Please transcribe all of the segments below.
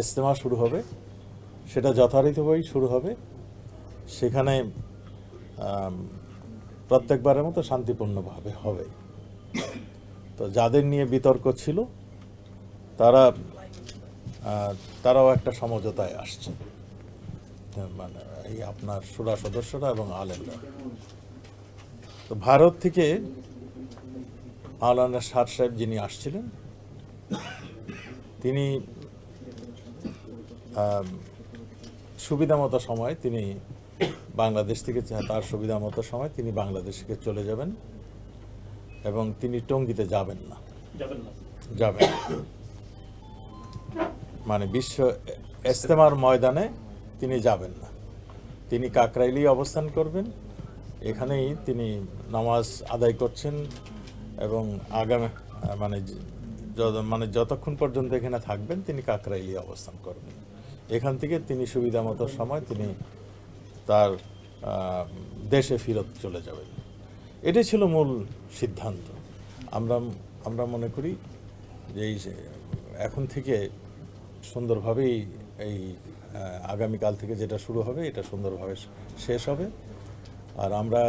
ইজতেমা শুরু হবে সেটা যথারীতিভাবেই শুরু হবে সেখানে প্রত্যেকবারের মতো শান্তিপূর্ণভাবে হবে তো যাদের নিয়ে বিতর্ক ছিল তারা তারাও একটা সমঝোতায় আসছে মানে এই আপনার সুরা সদস্যরা এবং আলেমরা তো ভারত থেকে মাওলানা সার সাহেব যিনি আসছিলেন তিনি সুবিধামতো সময় তিনি বাংলাদেশ থেকে হ্যাঁ, তার সুবিধামতো সময় তিনি বাংলাদেশ থেকে চলে যাবেন এবং তিনি টঙ্গিতে যাবেন না যাবেন মানে বিশ্ব এস্তেমার ময়দানে তিনি যাবেন না তিনি কাকরাইলি অবস্থান করবেন এখানেই তিনি নামাজ আদায় করছেন এবং আগামী মানে মানে যতক্ষণ পর্যন্ত এখানে থাকবেন তিনি কাকরাইলি অবস্থান করবেন এখান থেকে তিনি সুবিধা মতো সময় তিনি তার দেশে ফিরত চলে যাবেন এটাই ছিল মূল সিদ্ধান্ত আমরা আমরা মনে করি যে এখন থেকে সুন্দরভাবেই এই আগামীকাল থেকে যেটা শুরু হবে এটা সুন্দরভাবে শেষ হবে আর আমরা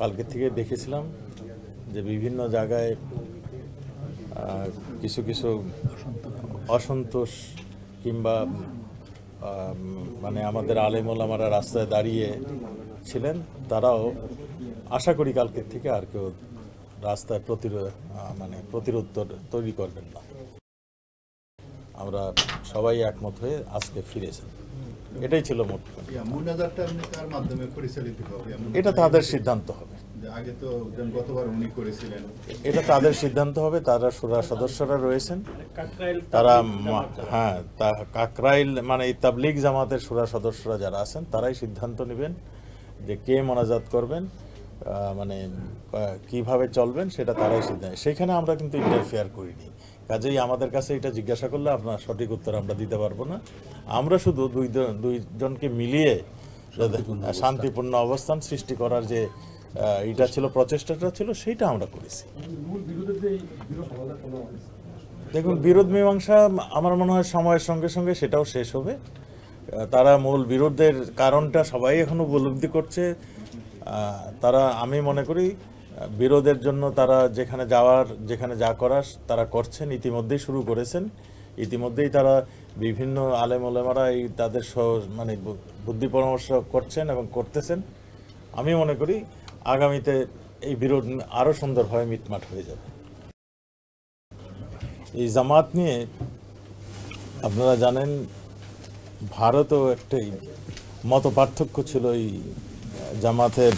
কালকে থেকে দেখেছিলাম যে বিভিন্ন জায়গায় কিছু কিছু অসন্তোষ কিংবা মানে আমাদের আলেমোলামারা রাস্তায় দাঁড়িয়ে ছিলেন তারাও আশা করি কালকের থেকে আর কেউ রাস্তায় প্রতিরোধ মানে প্রতিরোধ তৈরি করবেন না আমরা সবাই একমত হয়ে আজকে ফিরেছেন এটাই ছিল মোট এটা তাদের সিদ্ধান্ত হবে এটা তাদের সিদ্ধান্ত হবে তারা সুরা সদস্যরা রয়েছেন তারা হ্যাঁ কাকরাইল মানে তাবলিগ জামাতের সুরা সদস্যরা যারা আছেন তারাই সিদ্ধান্ত নেবেন যে কে মোনাজাত করবেন মানে কিভাবে চলবেন সেটা তারাই সিদ্ধান্ত সেখানে আমরা কিন্তু ইন্টারফেয়ার করিনি কাজেই আমাদের কাছে এটা জিজ্ঞাসা করলে আপনার সঠিক উত্তর আমরা দিতে পারবো না আমরা শুধু দুই দুইজনকে মিলিয়ে শান্তিপূর্ণ অবস্থান সৃষ্টি করার যে এটা ছিল প্রচেষ্টাটা ছিল সেইটা আমরা করেছি দেখুন বিরোধ মীমাংসা আমার মনে হয় সময়ের সঙ্গে সঙ্গে সেটাও শেষ হবে তারা মূল বিরোধের কারণটা সবাই এখন উপলব্ধি করছে তারা আমি মনে করি বিরোধের জন্য তারা যেখানে যাওয়ার যেখানে যা করার তারা করছেন ইতিমধ্যেই শুরু করেছেন ইতিমধ্যেই তারা বিভিন্ন আলেম ওলেমারা এই তাদের মানে বুদ্ধি পরামর্শ করছেন এবং করতেছেন আমি মনে করি আগামীতে এই বিরোধ আরও সুন্দরভাবে মিটমাট হয়ে যাবে এই জামাত নিয়ে আপনারা জানেন ভারতও একটি মত পার্থক্য ছিল এই জামাতের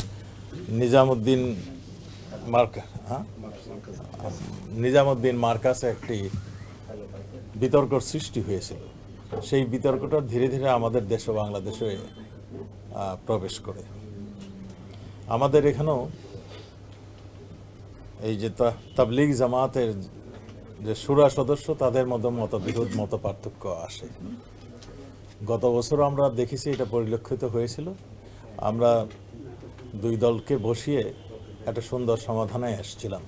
নিজামুদ্দিন মার্কা হ্যাঁ? নিজামুদ্দিন মার্কাসে একটি বিতর্ক সৃষ্টি হয়েছিল সেই বিতর্কটা ধীরে ধীরে আমাদের দেশ ও বাংলাদেশে প্রবেশ করে আমাদের এখানেও এই যে তাবলিগ জামাতের যে সুরা সদস্য তাদের মধ্যে বিরোধ মত পার্থক্য আসে গত বছর আমরা দেখেছি এটা পরিলক্ষিত হয়েছিল আমরা দুই দলকে বসিয়ে একটা সুন্দর সমাধানে এসছিলাম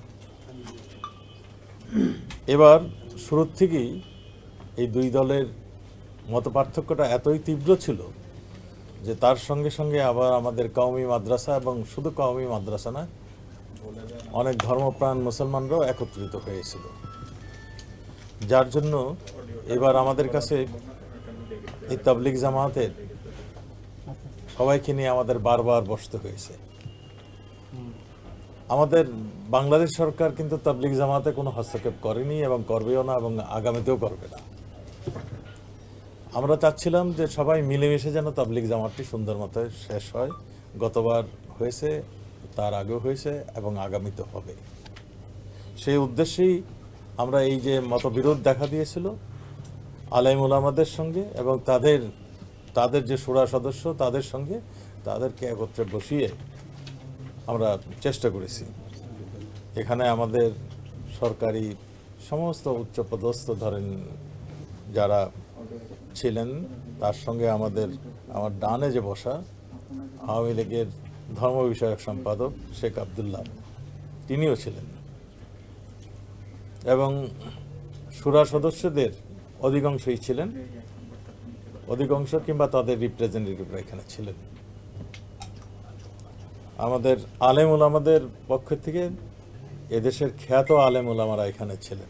এবার শুরুর থেকেই এই দুই দলের মত পার্থক্যটা এতই তীব্র ছিল যে তার সঙ্গে সঙ্গে আবার আমাদের কওমি মাদ্রাসা এবং শুধু কওমি মাদ্রাসা না অনেক ধর্মপ্রাণ মুসলমানরাও একত্রিত হয়েছিল যার জন্য এবার আমাদের কাছে এই তাবলিক জামাতের সবাইকে নিয়ে আমাদের বারবার বসতে হয়েছে আমাদের বাংলাদেশ সরকার কিন্তু তাবলিক জামাতে কোনো হস্তক্ষেপ করেনি এবং করবেও না এবং আগামীতেও করবে না আমরা চাচ্ছিলাম যে সবাই মিলেমিশে যেন তাবলিক জামাতটি সুন্দর মতো শেষ হয় গতবার হয়েছে তার আগেও হয়েছে এবং আগামীতে হবে সেই উদ্দেশ্যেই আমরা এই যে মতবিরোধ দেখা দিয়েছিল আলাইম উলামাদের সঙ্গে এবং তাদের তাদের যে সুরা সদস্য তাদের সঙ্গে তাদেরকে একত্রে বসিয়ে আমরা চেষ্টা করেছি এখানে আমাদের সরকারি সমস্ত উচ্চপদস্থ ধরেন যারা ছিলেন তার সঙ্গে আমাদের আমার ডানে যে বসা আওয়ামী লীগের ধর্ম বিষয়ক সম্পাদক শেখ আবদুল্লাহ তিনিও ছিলেন এবং সুরা সদস্যদের অধিকাংশই ছিলেন অধিকাংশ কিংবা তাদের রিপ্রেজেন্টেটিভরা এখানে ছিলেন আমাদের আলেমুল আমাদের পক্ষ থেকে এদেশের খ্যাত আলেম আমারা এখানে ছিলেন